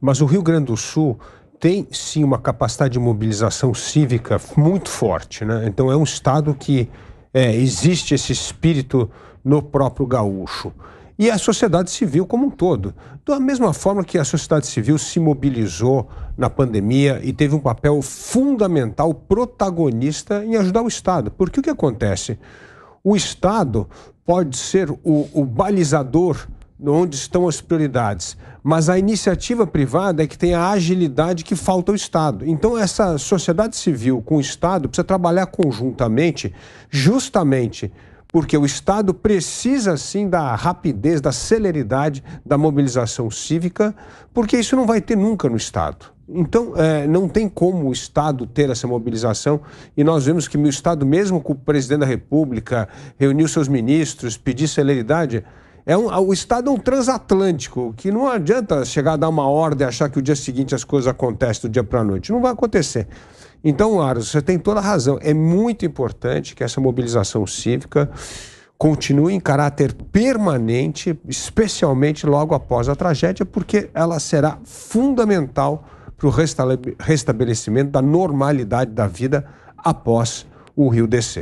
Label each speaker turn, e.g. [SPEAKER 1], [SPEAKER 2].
[SPEAKER 1] Mas o Rio Grande do Sul tem sim uma capacidade de mobilização cívica muito forte, né? Então é um estado que é, existe esse espírito no próprio gaúcho e a sociedade civil como um todo. Da mesma forma que a sociedade civil se mobilizou na pandemia e teve um papel fundamental, protagonista em ajudar o Estado. Porque o que acontece? O Estado pode ser o, o balizador onde estão as prioridades. Mas a iniciativa privada é que tem a agilidade que falta ao Estado. Então, essa sociedade civil com o Estado precisa trabalhar conjuntamente, justamente porque o Estado precisa sim da rapidez, da celeridade da mobilização cívica, porque isso não vai ter nunca no Estado. Então, é, não tem como o Estado ter essa mobilização, e nós vemos que o Estado, mesmo com o presidente da República, reuniu seus ministros, pediu celeridade, é um, o Estado é um transatlântico, que não adianta chegar a dar uma ordem e achar que o dia seguinte as coisas acontecem do dia para a noite. Não vai acontecer. Então, Aros, você tem toda a razão. É muito importante que essa mobilização cívica continue em caráter permanente, especialmente logo após a tragédia, porque ela será fundamental para o restabelecimento da normalidade da vida após o rio descer.